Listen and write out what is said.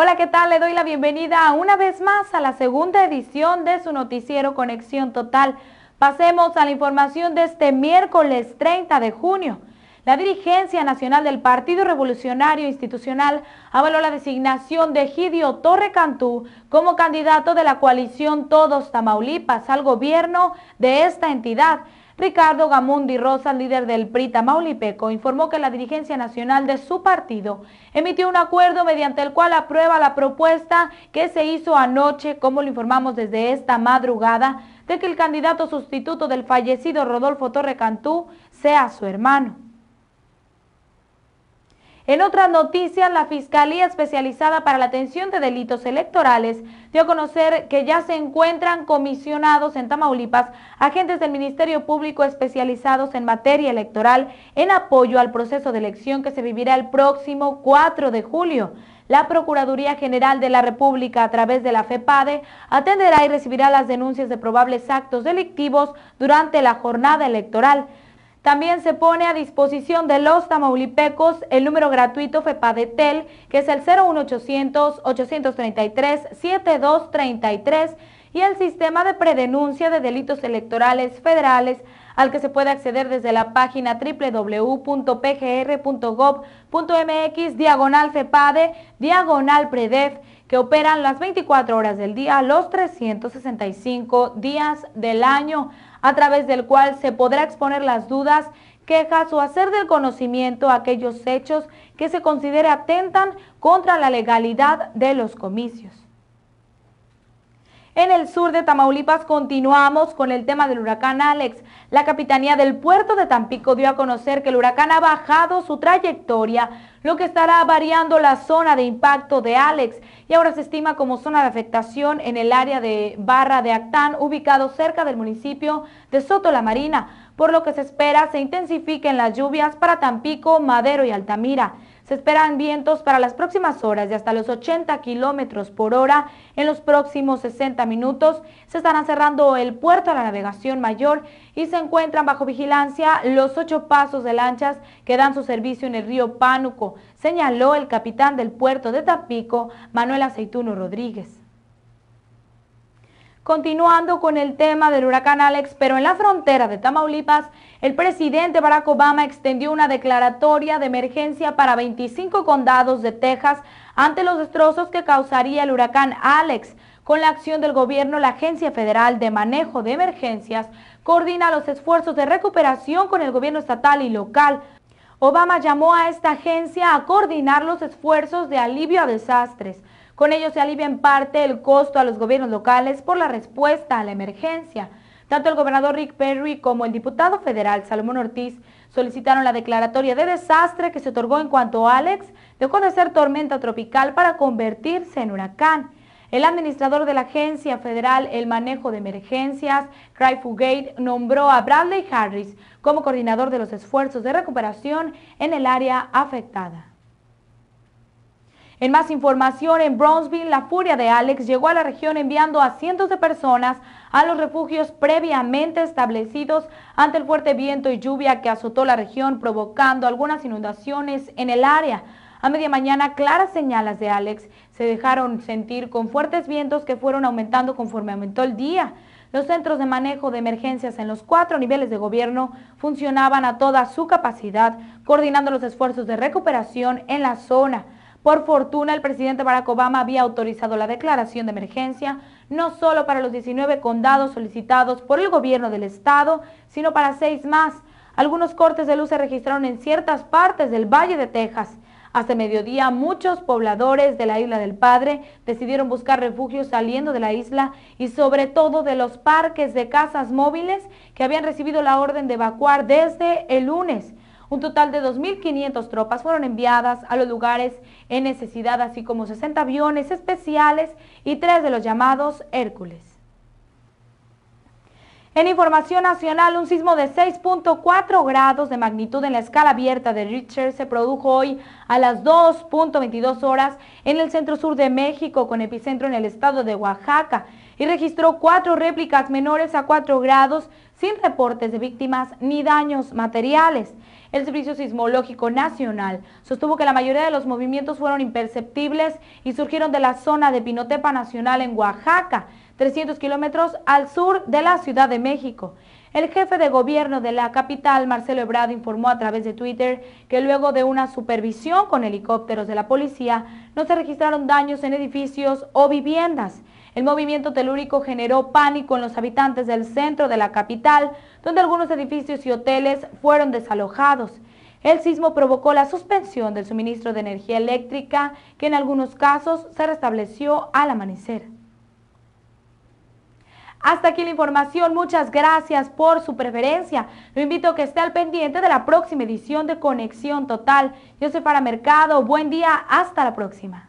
Hola, ¿qué tal? Le doy la bienvenida una vez más a la segunda edición de su noticiero Conexión Total. Pasemos a la información de este miércoles 30 de junio. La dirigencia nacional del Partido Revolucionario Institucional avaló la designación de Gidio Torre Cantú como candidato de la coalición Todos Tamaulipas al gobierno de esta entidad Ricardo Gamundi Rosa, líder del PRI Tamaulipeco, informó que la dirigencia nacional de su partido emitió un acuerdo mediante el cual aprueba la propuesta que se hizo anoche, como lo informamos desde esta madrugada, de que el candidato sustituto del fallecido Rodolfo Torre Cantú sea su hermano. En otras noticias, la Fiscalía Especializada para la Atención de Delitos Electorales dio a conocer que ya se encuentran comisionados en Tamaulipas agentes del Ministerio Público especializados en materia electoral en apoyo al proceso de elección que se vivirá el próximo 4 de julio. La Procuraduría General de la República, a través de la FEPADE, atenderá y recibirá las denuncias de probables actos delictivos durante la jornada electoral. También se pone a disposición de los tamaulipecos el número gratuito FEPADETEL, que es el 01800-833-7233 y el sistema de predenuncia de delitos electorales federales al que se puede acceder desde la página www.pgr.gov.mx diagonal FEPADE diagonal PREDEF que operan las 24 horas del día, los 365 días del año, a través del cual se podrá exponer las dudas, quejas o hacer del conocimiento aquellos hechos que se considere atentan contra la legalidad de los comicios. En el sur de Tamaulipas continuamos con el tema del huracán Alex. La Capitanía del Puerto de Tampico dio a conocer que el huracán ha bajado su trayectoria, lo que estará variando la zona de impacto de Alex y ahora se estima como zona de afectación en el área de Barra de Actán, ubicado cerca del municipio de Soto la Marina, por lo que se espera se intensifiquen las lluvias para Tampico, Madero y Altamira. Se esperan vientos para las próximas horas de hasta los 80 kilómetros por hora. En los próximos 60 minutos se estarán cerrando el puerto a la navegación mayor y se encuentran bajo vigilancia los ocho pasos de lanchas que dan su servicio en el río Pánuco, señaló el capitán del puerto de Tapico, Manuel Aceituno Rodríguez. Continuando con el tema del huracán Alex, pero en la frontera de Tamaulipas, el presidente Barack Obama extendió una declaratoria de emergencia para 25 condados de Texas ante los destrozos que causaría el huracán Alex. Con la acción del gobierno, la Agencia Federal de Manejo de Emergencias coordina los esfuerzos de recuperación con el gobierno estatal y local. Obama llamó a esta agencia a coordinar los esfuerzos de alivio a desastres con ello se alivia en parte el costo a los gobiernos locales por la respuesta a la emergencia. Tanto el gobernador Rick Perry como el diputado federal Salomón Ortiz solicitaron la declaratoria de desastre que se otorgó en cuanto Alex dejó de ser tormenta tropical para convertirse en huracán. El administrador de la Agencia Federal El Manejo de Emergencias, Craig Fugate, nombró a Bradley Harris como coordinador de los esfuerzos de recuperación en el área afectada. En más información, en Brownsville, la furia de Alex llegó a la región enviando a cientos de personas a los refugios previamente establecidos ante el fuerte viento y lluvia que azotó la región, provocando algunas inundaciones en el área. A media mañana, claras señales de Alex se dejaron sentir con fuertes vientos que fueron aumentando conforme aumentó el día. Los centros de manejo de emergencias en los cuatro niveles de gobierno funcionaban a toda su capacidad, coordinando los esfuerzos de recuperación en la zona. Por fortuna, el presidente Barack Obama había autorizado la declaración de emergencia no solo para los 19 condados solicitados por el gobierno del estado, sino para seis más. Algunos cortes de luz se registraron en ciertas partes del Valle de Texas. Hasta mediodía, muchos pobladores de la Isla del Padre decidieron buscar refugio saliendo de la isla y sobre todo de los parques de casas móviles que habían recibido la orden de evacuar desde el lunes. Un total de 2.500 tropas fueron enviadas a los lugares en necesidad, así como 60 aviones especiales y tres de los llamados Hércules. En información nacional, un sismo de 6.4 grados de magnitud en la escala abierta de Richter se produjo hoy a las 2.22 horas en el centro sur de México con epicentro en el estado de Oaxaca y registró cuatro réplicas menores a 4 grados sin reportes de víctimas ni daños materiales. El Servicio Sismológico Nacional sostuvo que la mayoría de los movimientos fueron imperceptibles y surgieron de la zona de Pinotepa Nacional en Oaxaca, 300 kilómetros al sur de la Ciudad de México. El jefe de gobierno de la capital, Marcelo Ebrard, informó a través de Twitter que luego de una supervisión con helicópteros de la policía, no se registraron daños en edificios o viviendas. El movimiento telúrico generó pánico en los habitantes del centro de la capital, donde algunos edificios y hoteles fueron desalojados. El sismo provocó la suspensión del suministro de energía eléctrica, que en algunos casos se restableció al amanecer. Hasta aquí la información, muchas gracias por su preferencia. Lo invito a que esté al pendiente de la próxima edición de Conexión Total. Yo soy Para Mercado, buen día, hasta la próxima.